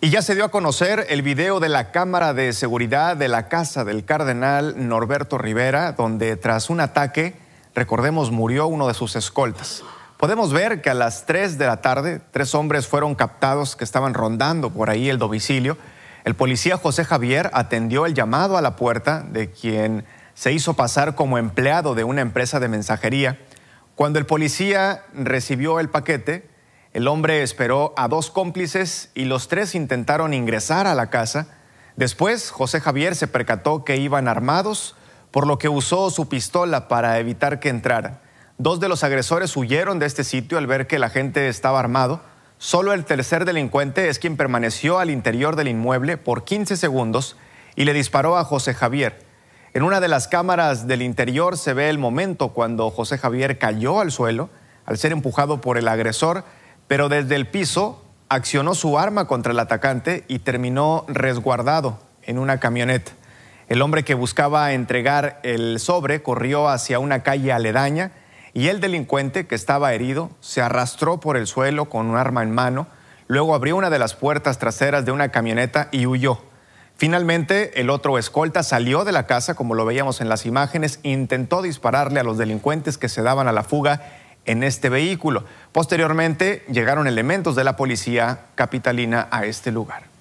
Y ya se dio a conocer el video de la cámara de seguridad de la casa del cardenal Norberto Rivera, donde tras un ataque, recordemos, murió uno de sus escoltas. Podemos ver que a las 3 de la tarde, tres hombres fueron captados que estaban rondando por ahí el domicilio. El policía José Javier atendió el llamado a la puerta de quien se hizo pasar como empleado de una empresa de mensajería. Cuando el policía recibió el paquete, el hombre esperó a dos cómplices y los tres intentaron ingresar a la casa. Después, José Javier se percató que iban armados, por lo que usó su pistola para evitar que entraran. Dos de los agresores huyeron de este sitio al ver que la gente estaba armado. Solo el tercer delincuente es quien permaneció al interior del inmueble por 15 segundos y le disparó a José Javier. En una de las cámaras del interior se ve el momento cuando José Javier cayó al suelo al ser empujado por el agresor pero desde el piso accionó su arma contra el atacante y terminó resguardado en una camioneta. El hombre que buscaba entregar el sobre corrió hacia una calle aledaña y el delincuente que estaba herido se arrastró por el suelo con un arma en mano, luego abrió una de las puertas traseras de una camioneta y huyó. Finalmente, el otro escolta salió de la casa, como lo veíamos en las imágenes, intentó dispararle a los delincuentes que se daban a la fuga en este vehículo. Posteriormente llegaron elementos de la policía capitalina a este lugar.